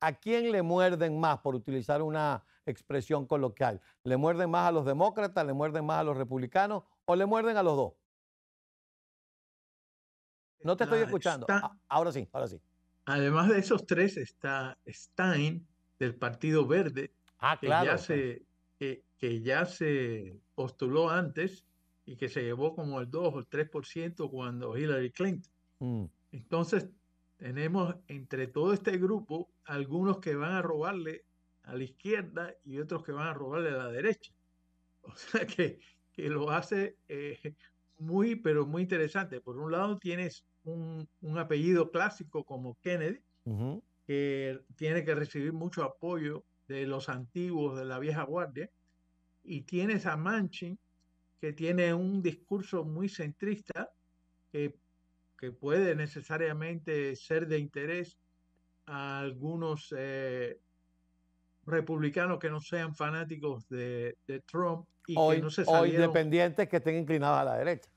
¿A quién le muerden más, por utilizar una expresión coloquial? ¿Le muerden más a los demócratas, le muerden más a los republicanos o le muerden a los dos? No te estoy escuchando. Ah, ahora sí, ahora sí. Además de esos tres está Stein del Partido Verde, ah, que, ya se, postuló antes y que se llevó como el 2 o el 3% cuando Hillary Clinton. Mm. Entonces tenemos entre todo este grupo algunos que van a robarle a la izquierda y otros que van a robarle a la derecha. O sea que, que lo hace eh, muy, pero muy interesante. Por un lado tienes un, un apellido clásico como Kennedy, que tiene que recibir mucho apoyo de los antiguos, de la vieja guardia, y tienes a Manchin, que tiene un discurso muy centrista, que que puede necesariamente ser de interés a algunos eh, republicanos que no sean fanáticos de, Trump y hoy, que no se salieron, independientes que estén inclinados a la derecha.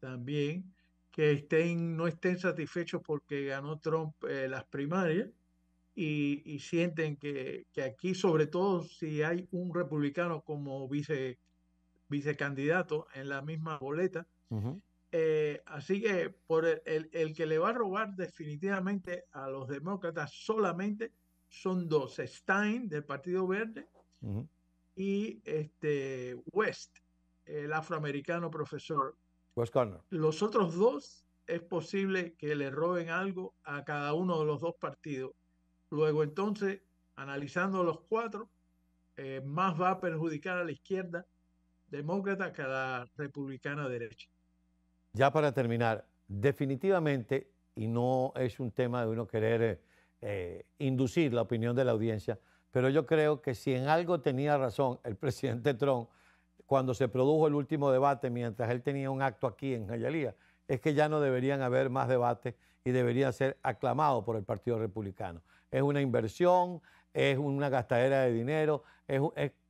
También que estén, no estén satisfechos porque ganó Trump eh, las primarias y, y sienten que, que, aquí, sobre todo si hay un republicano como vice, vicecandidato en la misma boleta, eh, así que por el, el, que le va a robar definitivamente a los demócratas solamente son dos, Stein del Partido Verde y este West, el afroamericano profesor. West Los otros dos es posible que le roben algo a cada uno de los dos partidos. Luego entonces, analizando los cuatro, eh, más va a perjudicar a la izquierda demócrata que a la republicana derecha. Ya para terminar, definitivamente, y no es un tema de uno querer eh, inducir la opinión de la audiencia, pero yo creo que si en algo tenía razón el presidente Trump cuando se produjo el último debate, mientras él tenía un acto aquí en Jayalía, es que ya no deberían haber más debates y debería ser aclamado por el Partido Republicano. Es una inversión, es una gastadera de dinero, es,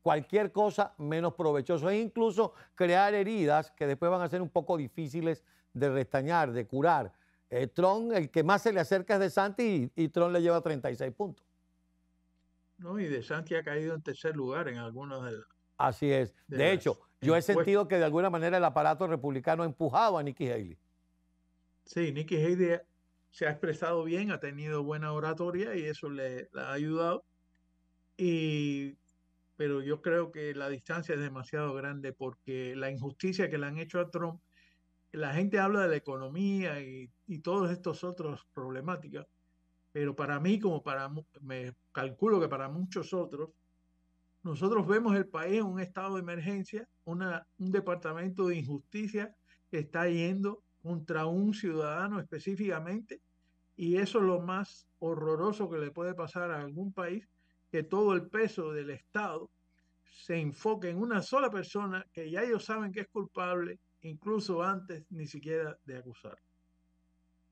cualquier cosa menos provechoso. e incluso crear heridas que después van a ser un poco difíciles de restañar, de curar. Eh, Tron, el que más se le acerca es de Santi y, Tron le lleva 36 puntos. No, y de Santi ha caído en tercer lugar en algunos de los. Así es. De, hecho, yo he sentido que de alguna manera el aparato republicano ha empujado a Nikki Haley. Sí, Nikki Haley se ha expresado bien, ha tenido buena oratoria y eso le ha ayudado. Y, pero yo creo que la distancia es demasiado grande porque la injusticia que le han hecho a Trump, la gente habla de la economía y, y todos estos otros problemáticas, pero para mí, como para, me calculo que para muchos otros, nosotros vemos el país en un estado de emergencia, una, un departamento de injusticia que está yendo contra un ciudadano específicamente, y eso es lo más horroroso que le puede pasar a algún país, que todo el peso del Estado se enfoque en una sola persona que ya ellos saben que es culpable, incluso antes ni siquiera de acusar.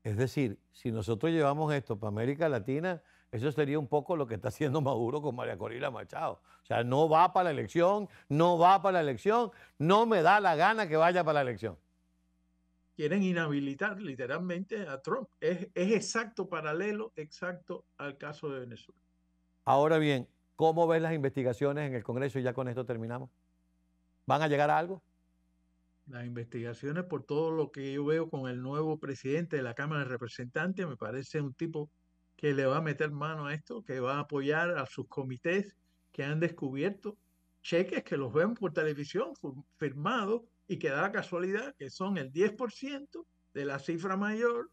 Es decir, si nosotros llevamos esto para América Latina, eso sería un poco lo que está haciendo Maduro con María Corina Machado. O sea, no va para la elección, no va para la elección, no me da la gana que vaya para la elección. Quieren inhabilitar literalmente a Trump. es exacto paralelo, exacto al caso de Venezuela. Ahora bien, ¿cómo ven las investigaciones en el Congreso? Y ya con esto terminamos. ¿Van a llegar a algo? Las investigaciones, por todo lo que yo veo con el nuevo presidente de la Cámara de Representantes, me parece un tipo que le va a meter mano a esto, que va a apoyar a sus comités que han descubierto cheques que los ven por televisión firmados y que da la casualidad que son el 10% de la cifra mayor,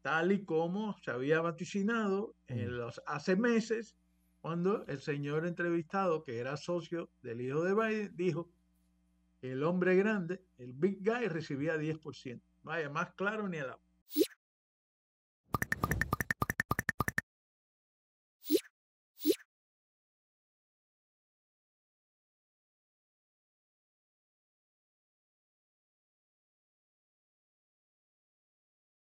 tal y como se había vaticinado en mm. los, hace meses cuando el señor entrevistado, que era socio del hijo de Biden, dijo que el hombre grande, el big guy, recibía 10%. Vaya, más claro ni el